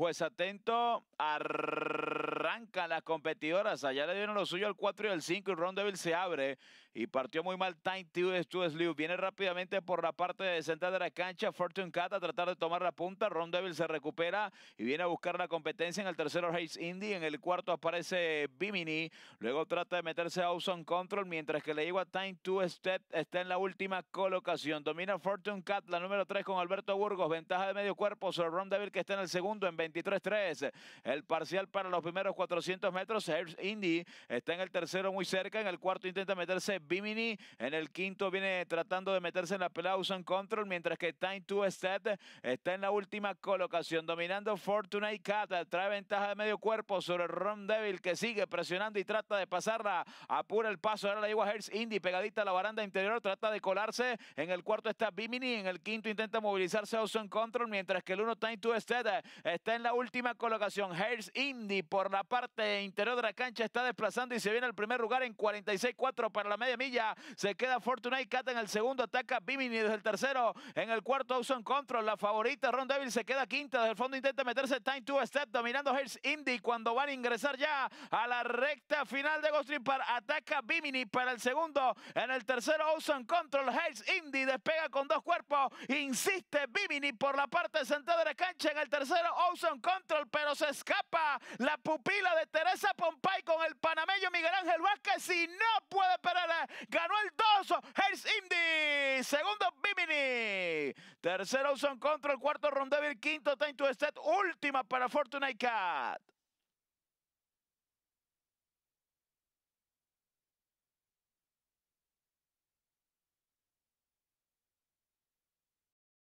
Pues atento, arranca las competidoras. Allá le dieron lo suyo al 4 y al 5 y Rondeville se abre y partió muy mal Time slew Viene rápidamente por la parte de central de la cancha. Fortune Cat a tratar de tomar la punta. Ron Devil se recupera y viene a buscar la competencia en el tercero Hayes Indy. En el cuarto aparece Bimini. Luego trata de meterse a Ozone Control mientras que le llegó Time to Step. Está en la última colocación. Domina Fortune Cat la número 3 con Alberto Burgos. Ventaja de medio cuerpo sobre Ron Devil que está en el segundo en 23-3. El parcial para los primeros 400 metros. Hayes Indy está en el tercero muy cerca. En el cuarto intenta meterse Bimini. En el quinto viene tratando de meterse en la pelea Usan Control, mientras que Time to Step está en la última colocación, dominando Fortnite Cat. Trae ventaja de medio cuerpo sobre Ron Devil, que sigue presionando y trata de pasarla. Apura el paso, ahora la lleva Indy, pegadita a la baranda interior, trata de colarse. En el cuarto está Bimini, en el quinto intenta movilizarse Usan Control, mientras que el uno Time to Step está en la última colocación. Hertz Indy por la parte interior de la cancha está desplazando y se viene al primer lugar en 46-4 para la media milla. Se queda Fortuna y en el segundo. Ataca Bimini desde el tercero. En el cuarto, Austin Control. La favorita, Ron Devil, se queda quinta. Desde el fondo intenta meterse Time to Step. Dominando Hales Indy cuando van a ingresar ya a la recta final de Ghost Ataca Bimini para el segundo. En el tercero, Austin Control. Hales Indy despega con dos cuerpos. Insiste Bimini por la parte central de la cancha. En el tercero, Austin Control. Pero se escapa la pupila de Teresa Pompay con el panameño Miguel Ángel Vázquez. Y no puede parar Ganó el 2, Hells Indy. Segundo, Bimini. Tercero, Son el Cuarto, Rondeville. Quinto, Time to Última para Fortnite Cat.